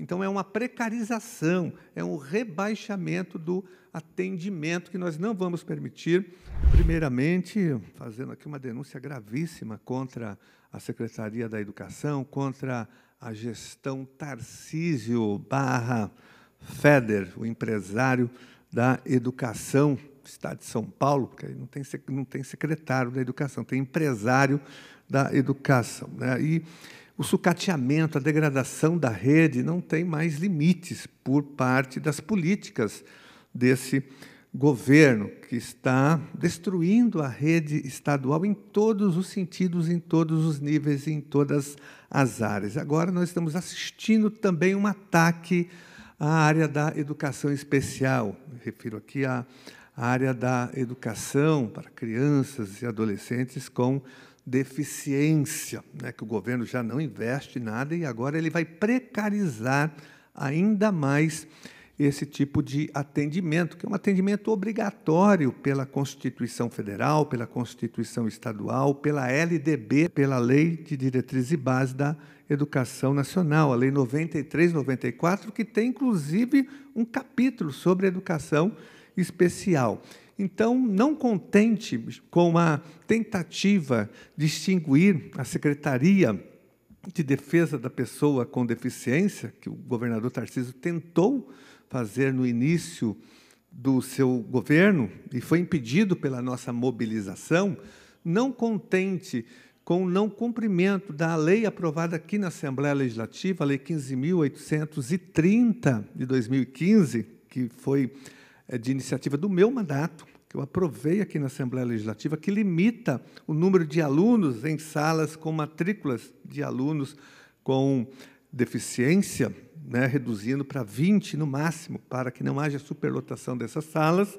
Então, é uma precarização, é um rebaixamento do atendimento que nós não vamos permitir. Primeiramente, fazendo aqui uma denúncia gravíssima contra a Secretaria da Educação, contra a gestão Tarcísio barra Feder, o empresário da educação, Estado de São Paulo, porque aí não tem, não tem secretário da educação, tem empresário da educação. Né? E o sucateamento, a degradação da rede não tem mais limites por parte das políticas desse governo que está destruindo a rede estadual em todos os sentidos, em todos os níveis, em todas as áreas. Agora nós estamos assistindo também um ataque à área da educação especial. Me refiro aqui à área da educação para crianças e adolescentes com deficiência, né, que o governo já não investe nada e agora ele vai precarizar ainda mais esse tipo de atendimento, que é um atendimento obrigatório pela Constituição Federal, pela Constituição Estadual, pela LDB, pela Lei de Diretriz e Base da Educação Nacional, a Lei 9394, que tem inclusive um capítulo sobre educação especial. Então, não contente com a tentativa de extinguir a Secretaria de Defesa da Pessoa com Deficiência, que o governador Tarcísio tentou fazer no início do seu governo e foi impedido pela nossa mobilização, não contente com o não cumprimento da lei aprovada aqui na Assembleia Legislativa, a Lei 15.830 de 2015, que foi é de iniciativa do meu mandato, que eu aprovei aqui na Assembleia Legislativa, que limita o número de alunos em salas com matrículas de alunos com deficiência, né, reduzindo para 20 no máximo, para que não haja superlotação dessas salas.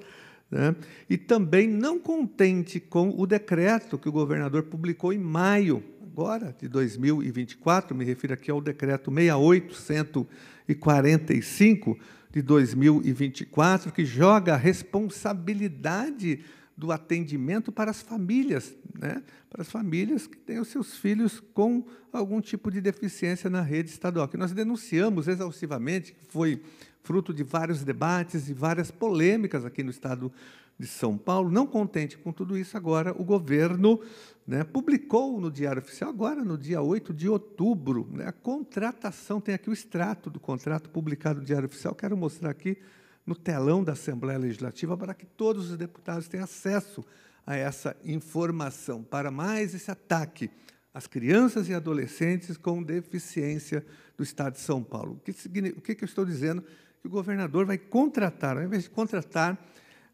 Né? E também, não contente com o decreto que o governador publicou em maio agora, de 2024, me refiro aqui ao decreto 6.845 de 2024 que joga a responsabilidade do atendimento para as famílias, né? para as famílias que têm os seus filhos com algum tipo de deficiência na rede estadual, que nós denunciamos exaustivamente, que foi fruto de vários debates e várias polêmicas aqui no estado de São Paulo. Não contente com tudo isso, agora o governo né, publicou no Diário Oficial, agora no dia 8 de outubro, né, a contratação, tem aqui o extrato do contrato publicado no Diário Oficial, quero mostrar aqui no telão da Assembleia Legislativa para que todos os deputados tenham acesso a essa informação. Para mais esse ataque às crianças e adolescentes com deficiência do Estado de São Paulo. O que, o que eu estou dizendo? Que o governador vai contratar, ao invés de contratar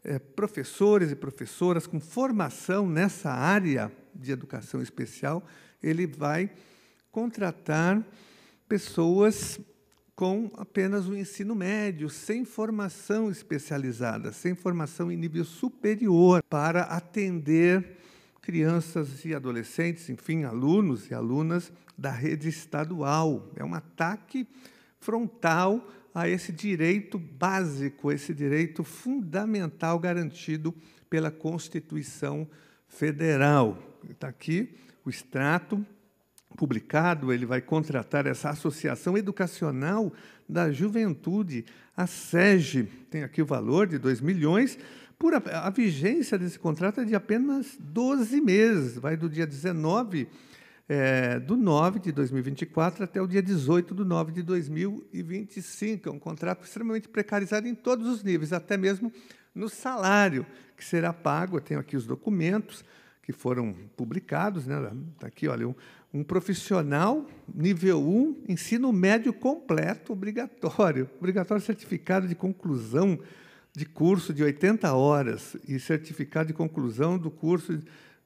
é, professores e professoras com formação nessa área de educação especial, ele vai contratar pessoas com apenas o ensino médio, sem formação especializada, sem formação em nível superior, para atender crianças e adolescentes, enfim, alunos e alunas da rede estadual. É um ataque frontal a esse direito básico, esse direito fundamental garantido pela Constituição Federal. Está aqui o extrato publicado, ele vai contratar essa Associação Educacional da Juventude, a SEGE, tem aqui o valor de 2 milhões, por a, a, vigência desse contrato é de apenas 12 meses, vai do dia 19 é, eh, do 9 de 2024 até o dia 18 do 9 de 2025. É um contrato extremamente precarizado em todos os níveis, até mesmo no salário que será pago, eu tenho aqui os documentos, que foram publicados, né? Tá aqui, olha, um, um profissional nível 1, ensino médio completo obrigatório, obrigatório certificado de conclusão de curso de 80 horas e certificado de conclusão do curso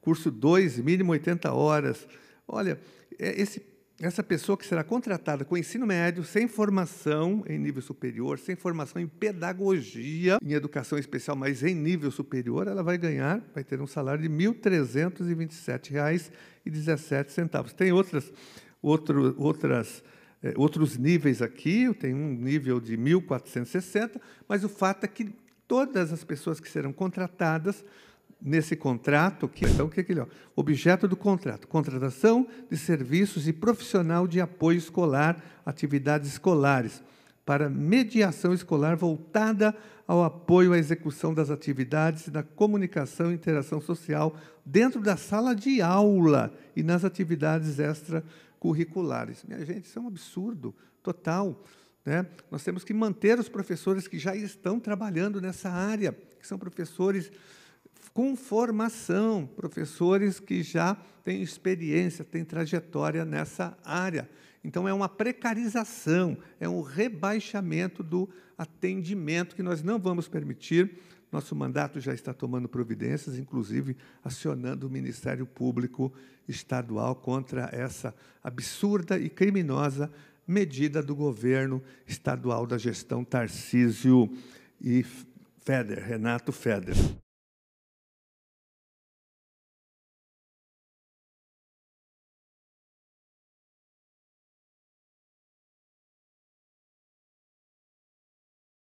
curso 2, mínimo 80 horas. Olha, é, esse essa pessoa que será contratada com ensino médio, sem formação em nível superior, sem formação em pedagogia, em educação especial, mas em nível superior, ela vai ganhar, vai ter um salário de R$ 1.327,17. Tem outras, outro, outras, é, outros níveis aqui, tem um nível de 1.460, mas o fato é que todas as pessoas que serão contratadas nesse contrato que então o que é que ele, ó, objeto do contrato contratação de serviços e profissional de apoio escolar atividades escolares para mediação escolar voltada ao apoio à execução das atividades da comunicação e interação social dentro da sala de aula e nas atividades extracurriculares minha gente isso é um absurdo total né? nós temos que manter os professores que já estão trabalhando nessa área que são professores com formação, professores que já têm experiência, têm trajetória nessa área. Então, é uma precarização, é um rebaixamento do atendimento que nós não vamos permitir. Nosso mandato já está tomando providências, inclusive acionando o Ministério Público Estadual contra essa absurda e criminosa medida do governo estadual da gestão Tarcísio e Feder, Renato Feder.